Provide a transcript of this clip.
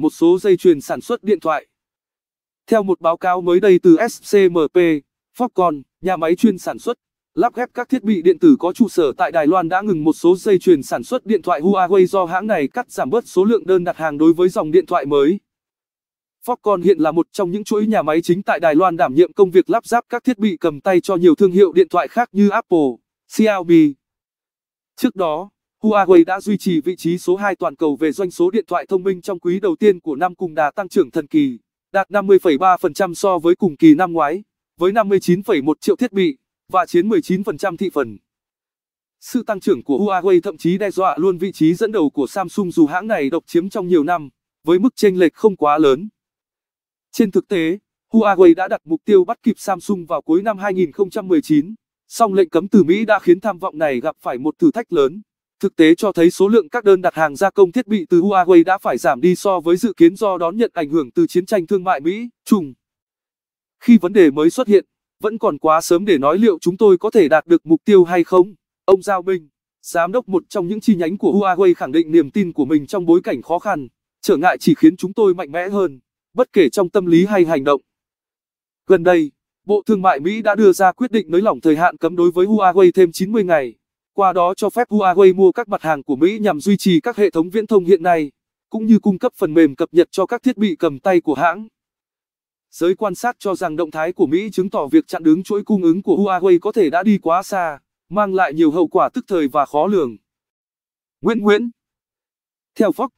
một số dây chuyền sản xuất điện thoại. Theo một báo cáo mới đây từ SCMP, Foxconn, nhà máy chuyên sản xuất, lắp ghép các thiết bị điện tử có trụ sở tại Đài Loan đã ngừng một số dây chuyền sản xuất điện thoại Huawei do hãng này cắt giảm bớt số lượng đơn đặt hàng đối với dòng điện thoại mới. Foxconn hiện là một trong những chuỗi nhà máy chính tại Đài Loan đảm nhiệm công việc lắp ráp các thiết bị cầm tay cho nhiều thương hiệu điện thoại khác như Apple, Xiaomi. Trước đó, Huawei đã duy trì vị trí số 2 toàn cầu về doanh số điện thoại thông minh trong quý đầu tiên của năm cùng đà tăng trưởng thần kỳ, đạt 50,3% so với cùng kỳ năm ngoái, với 59,1 triệu thiết bị và chiếm 19% thị phần. Sự tăng trưởng của Huawei thậm chí đe dọa luôn vị trí dẫn đầu của Samsung dù hãng này độc chiếm trong nhiều năm, với mức chênh lệch không quá lớn. Trên thực tế, Huawei đã đặt mục tiêu bắt kịp Samsung vào cuối năm 2019, song lệnh cấm từ Mỹ đã khiến tham vọng này gặp phải một thử thách lớn. Thực tế cho thấy số lượng các đơn đặt hàng gia công thiết bị từ Huawei đã phải giảm đi so với dự kiến do đón nhận ảnh hưởng từ chiến tranh thương mại Mỹ, Trung. Khi vấn đề mới xuất hiện, vẫn còn quá sớm để nói liệu chúng tôi có thể đạt được mục tiêu hay không. Ông Giao Minh, giám đốc một trong những chi nhánh của Huawei khẳng định niềm tin của mình trong bối cảnh khó khăn, trở ngại chỉ khiến chúng tôi mạnh mẽ hơn, bất kể trong tâm lý hay hành động. Gần đây, Bộ Thương mại Mỹ đã đưa ra quyết định nới lỏng thời hạn cấm đối với Huawei thêm 90 ngày qua đó cho phép Huawei mua các mặt hàng của Mỹ nhằm duy trì các hệ thống viễn thông hiện nay, cũng như cung cấp phần mềm cập nhật cho các thiết bị cầm tay của hãng. Giới quan sát cho rằng động thái của Mỹ chứng tỏ việc chặn đứng chuỗi cung ứng của Huawei có thể đã đi quá xa, mang lại nhiều hậu quả tức thời và khó lường. Nguyễn Nguyễn Theo Fox,